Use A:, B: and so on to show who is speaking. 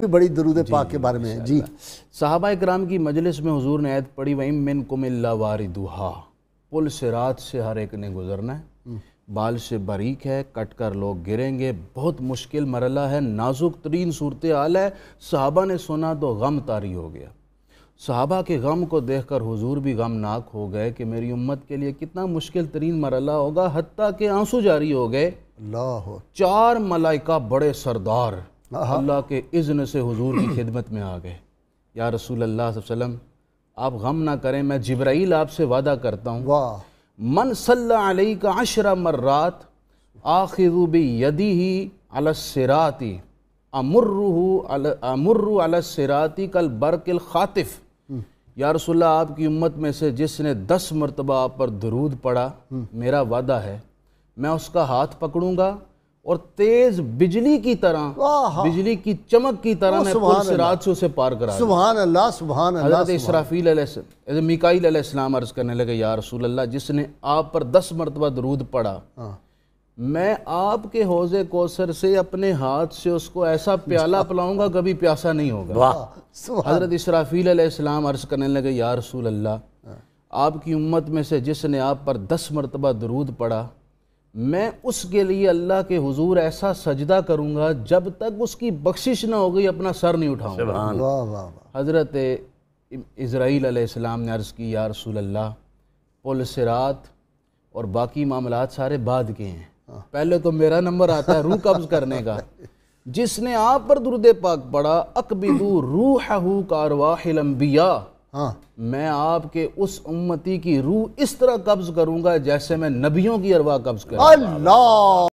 A: भी बड़ी दरूद पाक के बारे में है जी साहबा कराम की मजलिस में हजूर ने आयत पढ़ी वही मिन कुमिल्ला दुहा पुल से रात से हर एक ने गुजरना है हम्म। बाल से बारीक है कट कर लोग गिरेंगे बहुत मुश्किल मरला है नाजुक तरीन सूरत आल है साहबा ने सुना तो गम तारी हो गया साहबा के गम को देख कर हजूर भी गमनाक हो गए कि मेरी उम्मत के लिए कितना मुश्किल तरीन मरला होगा हती के आंसू जारी हो गए चार मलाइका बड़े सरदार अल्लाह के इज़्न से हुजूर की खिदमत में आ गए या रसूल अल्लाह वसम आप गम ना करें मैं जबराइल आपसे वादा करता हूँ मन सल्लाई का अशरा मर्रात आखिरूबी यदी ही अलसराती अमुर्रू अमुर्रू अलसराती कल बरकिल खातिफ़ हम्म। या रसुल्ला आपकी उम्मत में से जिसने दस मरतबा आप पर दरूद पड़ा हम्म। मेरा वादा है मैं उसका हाथ पकड़ूंगा और तेज बिजली की तरह बिजली की चमक की तरह से पार करा सुबहान अल्लाह अल्लाह मिकाईल अर्ज़ करने लगे या रसूल अल्लाह जिसने आप पर दस मरतबा दरूद पड़ा हाँ। मैं आपके हौजे कोसर से अपने हाथ से उसको ऐसा प्याला पिलाऊंगा कभी प्यासा नहीं होगा हजरत इसराफील अर्ज़ करने लगे या रसूल अल्लाह हाँ। आपकी उम्मत में से जिसने आप पर दस मरतबा दरूद पड़ा मैं उसके लिए अल्लाह के हुजूर ऐसा सजदा करूंगा जब तक उसकी बख्शिश ना हो गई अपना सर नहीं उठाऊंगा हज़रत इसराइल सलाम ने अर्ज़ की या अल्लाह पुल सिरात और बाकी मामला सारे बाद के हैं हाँ। पहले तो मेरा नंबर आता है रूह कब्ज़ करने का जिसने आप पर दुर्द पाक पढ़ा अकबिदू रूह कारवाहिलम्बिया हाँ मैं आपके उस उम्मती की रूह इस तरह कब्ज करूंगा जैसे मैं नबियों की अरवा कब्ज कर अल्लाह